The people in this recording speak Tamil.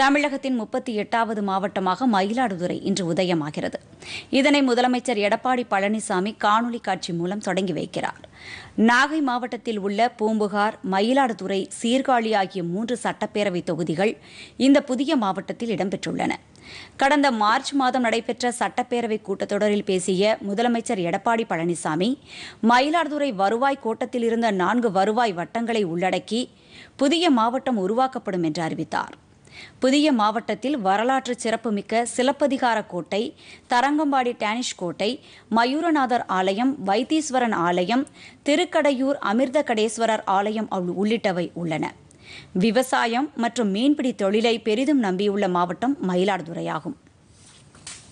தமிழகத்தின் முப்பத்தி எட்டாவது மாவட்டமாக மயிலாடுதுறை இன்று உதயமாகிறது இதனை முதலமைச்சர் எடப்பாடி பழனிசாமி காணொலி காட்சி மூலம் தொடங்கி வைக்கிறார் நாகை மாவட்டத்தில் உள்ள பூம்புகார் மயிலாடுதுறை சீர்காழி ஆகிய மூன்று சட்டப்பேரவை தொகுதிகள் இந்த புதிய மாவட்டத்தில் இடம்பெற்றுள்ளன கடந்த மார்ச் மாதம் நடைபெற்ற சட்டப்பேரவை கூட்டத்தொடரில் பேசிய முதலமைச்சர் எடப்பாடி பழனிசாமி மயிலாடுதுறை வருவாய் கோட்டத்தில் இருந்த நான்கு வருவாய் வட்டங்களை உள்ளடக்கி புதிய மாவட்டம் உருவாக்கப்படும் என்று அறிவித்தார் புதிய மாவட்டத்தில் வரலாற்று சிறப்புமிக்க சிலப்பதிகார கோட்டை தரங்கம்பாடி டேனிஷ் கோட்டை மயூரநாதர் ஆலயம் வைத்தீஸ்வரன் ஆலயம் திருக்கடையூர் அமிர்தகடேஸ்வரர் ஆலயம் உள்ளிட்டவை உள்ளன விவசாயம் மற்றும் மீன்பிடி தொழிலை பெரிதும் நம்பியுள்ள மாவட்டம் மயிலாடுதுறையாகும்